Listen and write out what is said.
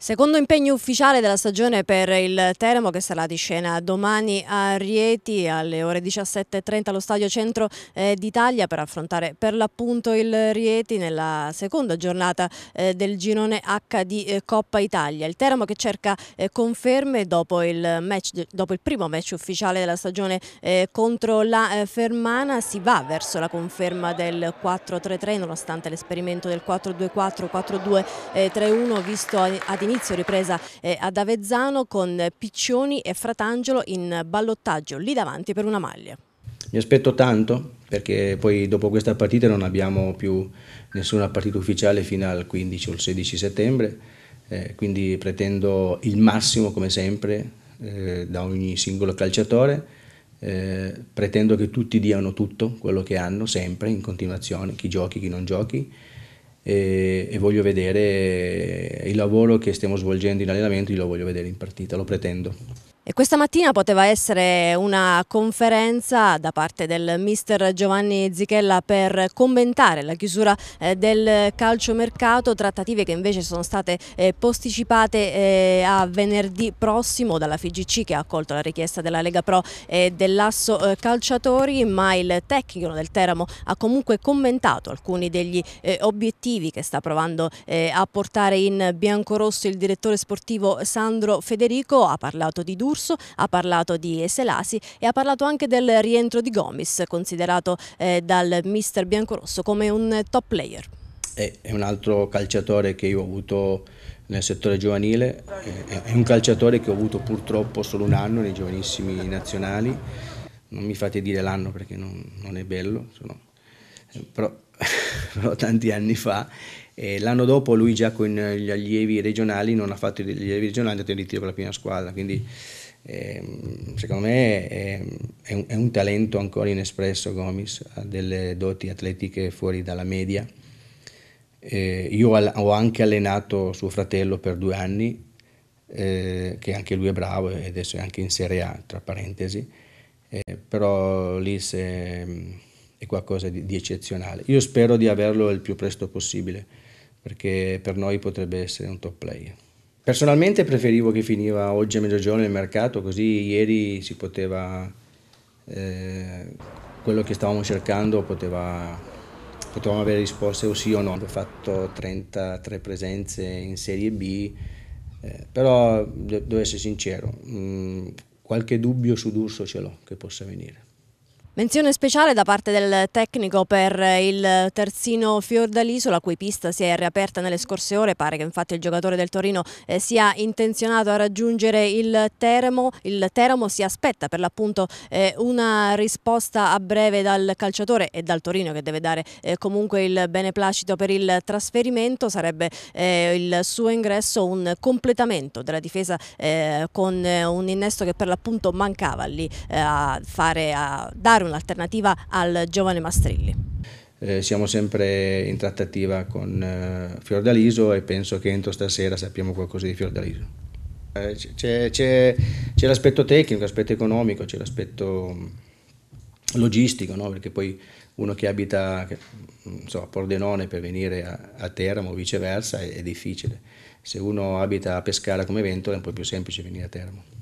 Secondo impegno ufficiale della stagione per il Teramo che sarà di scena domani a Rieti alle ore 17.30 allo Stadio Centro eh, d'Italia per affrontare per l'appunto il Rieti nella seconda giornata eh, del girone H di eh, Coppa Italia. Il Teramo che cerca eh, conferme dopo il, match, dopo il, primo match ufficiale della stagione eh, contro la eh, Fermana si va verso la conferma del 4-3-3 nonostante l'esperimento del 4-2-4, 4-2-3-1 visto ad all'inizio ripresa eh, ad Avezzano con Piccioni e Fratangelo in ballottaggio lì davanti per una maglia. Mi aspetto tanto perché poi dopo questa partita non abbiamo più nessuna partita ufficiale fino al 15 o il 16 settembre, eh, quindi pretendo il massimo come sempre eh, da ogni singolo calciatore. Eh, pretendo che tutti diano tutto quello che hanno, sempre, in continuazione, chi giochi, chi non giochi, e, e voglio vedere il lavoro che stiamo svolgendo in allenamento, io lo voglio vedere in partita, lo pretendo. E questa mattina poteva essere una conferenza da parte del mister Giovanni Zichella per commentare la chiusura eh, del calciomercato, trattative che invece sono state eh, posticipate eh, a venerdì prossimo dalla FIGC che ha accolto la richiesta della Lega Pro e dell'Asso Calciatori, ma il tecnico del Teramo ha comunque commentato alcuni degli obiettivi che sta provando a portare in biancorosso il direttore sportivo Sandro Federico, ha parlato di Durso discorso, ha parlato di Selasi e ha parlato anche del rientro di Gomis, considerato eh, dal mister biancorosso come un top player. Eh, è un altro calciatore che io ho avuto nel settore giovanile, eh, è un calciatore che ho avuto purtroppo solo un anno nei giovanissimi nazionali, non mi fate dire l'anno perché non, non è bello, sono... Eh, però però tanti anni fa. E l'anno dopo lui già con gli allievi regionali non ha fatto gli allievi regionali, è andato in ritiro per la prima squadra, quindi ehm, secondo me è, è, un, è, un, talento ancora inespresso Gomis, ha delle doti atletiche fuori dalla media. Eh, io ho anche allenato suo fratello per due anni, eh, che anche lui è bravo e adesso è anche in Serie A, tra parentesi, eh, però lì se è qualcosa di, di eccezionale. Io spero di averlo il più presto possibile, perché per noi potrebbe essere un top player. Personalmente preferivo che finiva oggi a mezzogiorno il mercato, così ieri si poteva, eh, quello che stavamo cercando poteva, potevamo avere risposte o sì o no. Ho fatto 33 presenze in Serie B, eh, però devo essere sincero, mh, mm, qualche dubbio su D'Urso ce l'ho che possa venire. Menzione speciale da parte del tecnico per il terzino Fiordaliso, la cui pista si è riaperta nelle scorse ore. Pare che infatti il giocatore del Torino eh, sia intenzionato a raggiungere il Teramo. Il Teramo si aspetta per l'appunto eh, una risposta a breve dal calciatore e dal Torino che deve dare eh, comunque il beneplacito per il trasferimento. Sarebbe eh, il suo ingresso un completamento della difesa eh, con eh, un innesto che per l'appunto mancava lì a, fare, a dare un'alternativa al giovane Mastrilli. Eh, siamo sempre in trattativa con eh, Fiordaliso e penso che entro stasera sappiamo qualcosa di Fiordaliso. Eh, c'è, l'aspetto tecnico, l'aspetto economico, c'è l'aspetto logistico, no? perché poi uno che abita che, so, a Pordenone per venire a, a Teramo o viceversa è, è difficile. Se uno abita a Pescara come Ventola è un po' più semplice venire a Teramo.